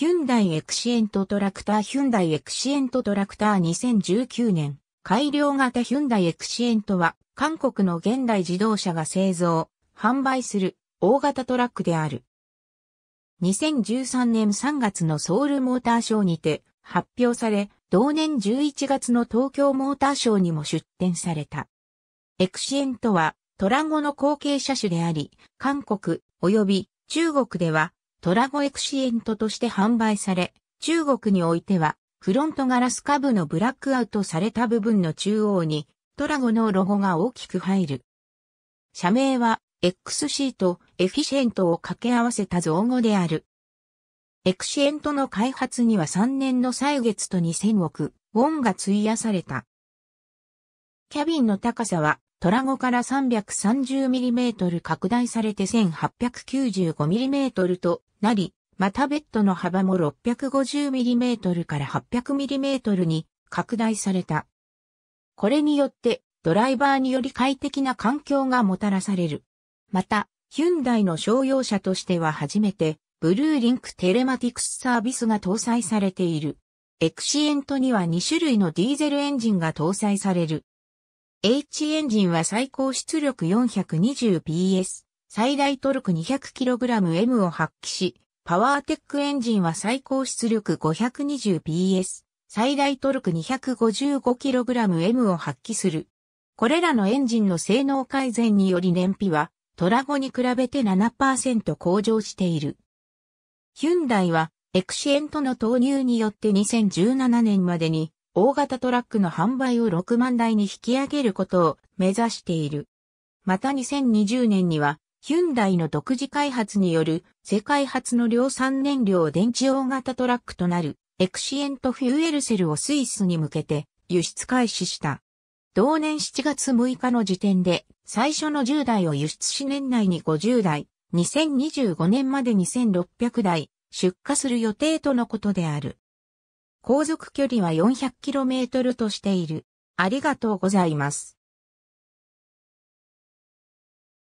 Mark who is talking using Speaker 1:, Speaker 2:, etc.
Speaker 1: ヒュンダイエクシエントトラクターヒュンダイエクシエントトラクター2019年改良型ヒュンダイエクシエントは韓国の現代自動車が製造、販売する大型トラックである。2013年3月のソウルモーターショーにて発表され、同年11月の東京モーターショーにも出展された。エクシエントはトランゴの後継車種であり、韓国及び中国ではトラゴエクシエントとして販売され、中国においては、フロントガラス下部のブラックアウトされた部分の中央に、トラゴのロゴが大きく入る。社名は、XC とエフィシェントを掛け合わせた造語である。エクシエントの開発には3年の歳月と2000億ウォンが費やされた。キャビンの高さはトラゴから 330mm 拡大されて 1895mm となり、またベッドの幅も 650mm から 800mm に拡大された。これによってドライバーにより快適な環境がもたらされる。また、ヒュンダイの商用車としては初めて、ブルーリンクテレマティクスサービスが搭載されている。エクシエントには2種類のディーゼルエンジンが搭載される。H エンジンは最高出力 420PS、最大トルク 200kgM を発揮し、パワーテックエンジンは最高出力 520PS、最大トルク 255kgM を発揮する。これらのエンジンの性能改善により燃費はトラゴに比べて7%向上している。ヒュンダイはエクシエントの投入によって2017年までに大型トラックの販売を6万台に引き上げることを目指している。また2020年には、ヒュンダイの独自開発による世界初の量産燃料電池大型トラックとなるエクシエントフューエルセルをスイスに向けて輸出開始した。同年7月6日の時点で最初の10台を輸出し年内に50台、2025年まで2600台出荷する予定とのことである。航続距離は 400km としている。ありがとうございます。